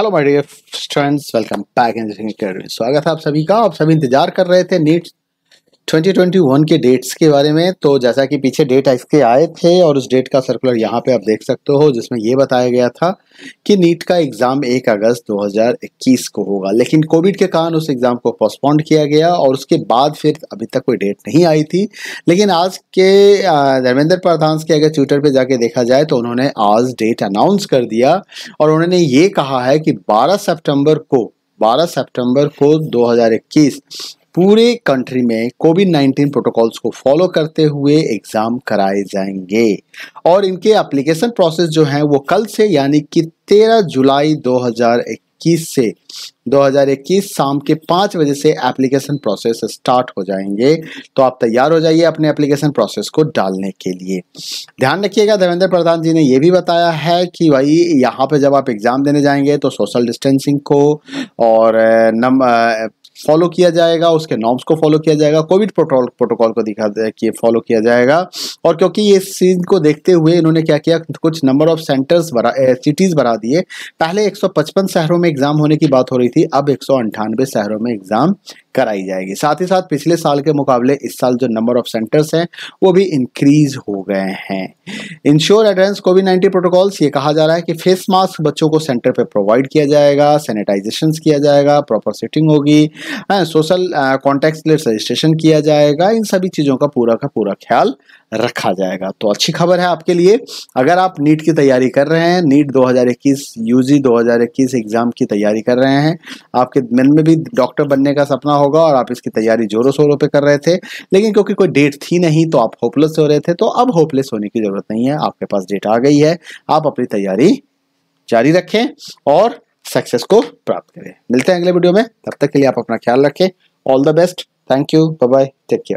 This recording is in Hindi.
hello my dear friends welcome back engineering स्वागत है आप सभी का आप सभी इंतजार कर रहे थे नीट 2021 के डेट्स के बारे में तो जैसा कि पीछे डेट इसके आए थे और उस डेट का सर्कुलर यहाँ पे आप देख सकते हो जिसमें ये बताया गया था कि नीट का एग्ज़ाम 1 अगस्त 2021 को होगा लेकिन कोविड के कारण उस एग्ज़ाम को पोस्टपोन्ड किया गया और उसके बाद फिर अभी तक कोई डेट नहीं आई थी लेकिन आज के धर्मेंद्र प्रधान के अगर ट्विटर पर जाके देखा जाए तो उन्होंने आज डेट अनाउंस कर दिया और उन्होंने ये कहा है कि बारह सेप्टेम्बर को 12 सितंबर को 2021 पूरे कंट्री में कोविड 19 प्रोटोकॉल्स को फॉलो करते हुए एग्ज़ाम कराए जाएंगे और इनके एप्लीकेशन प्रोसेस जो है वो कल से यानी कि 13 जुलाई 2021 से 2021 शाम के पाँच बजे से एप्लीकेशन प्रोसेस स्टार्ट हो जाएंगे तो आप तैयार हो जाइए अपने एप्लीकेशन प्रोसेस को डालने के लिए ध्यान रखिएगा धर्मेंद्र प्रधान जी ने यह भी बताया है कि भाई यहाँ पे जब आप एग्ज़ाम देने जाएंगे तो सोशल डिस्टेंसिंग को और नम फॉलो किया जाएगा उसके नॉर्म्स को फॉलो किया जाएगा कोविड प्रोटोकॉल प्रोटोकॉल को दिखा कि फॉलो किया जाएगा और क्योंकि ये सीन को देखते हुए इन्होंने क्या किया कुछ नंबर ऑफ सेंटर्स बढ़ा सिटीज़ बढ़ा दिए पहले 155 शहरों में एग्ज़ाम होने की बात हो रही थी थी अब एक शहरों में एग्ज़ाम कराई जाएगी साथ ही साथ पिछले साल के मुकाबले इस साल जो नंबर ऑफ सेंटर्स हैं वो भी इंक्रीज हो गए हैं ensure advance COVID nineteen protocols ये कहा जा रहा है कि फेस मास्क बच्चों को सेंटर पे प्रोवाइड किया जाएगा सैनिटाइजेशन किया जाएगा प्रॉपर सिटिंग होगी सोशल कॉन्टैक्ट रजिस्ट्रेशन किया जाएगा इन सभी चीज़ों का पूरा का पूरा ख्याल रखा जाएगा तो अच्छी खबर है आपके लिए अगर आप नीट की तैयारी कर रहे हैं नीट 2021 यूजी 2021 एग्ज़ाम की तैयारी कर रहे हैं आपके मन में भी डॉक्टर बनने का सपना हो होगा और आप इसकी तैयारी जोरों शोरों पर कर रहे थे लेकिन क्योंकि कोई डेट थी नहीं तो आप होपलेस हो रहे थे तो अब होपलेस होने की ज़रूरत नहीं है आपके पास डेट आ गई है आप अपनी तैयारी जारी रखें और सक्सेस को प्राप्त करें मिलते हैं अगले वीडियो में तब तक के लिए आप अपना ख्याल रखें all the best thank you bye take care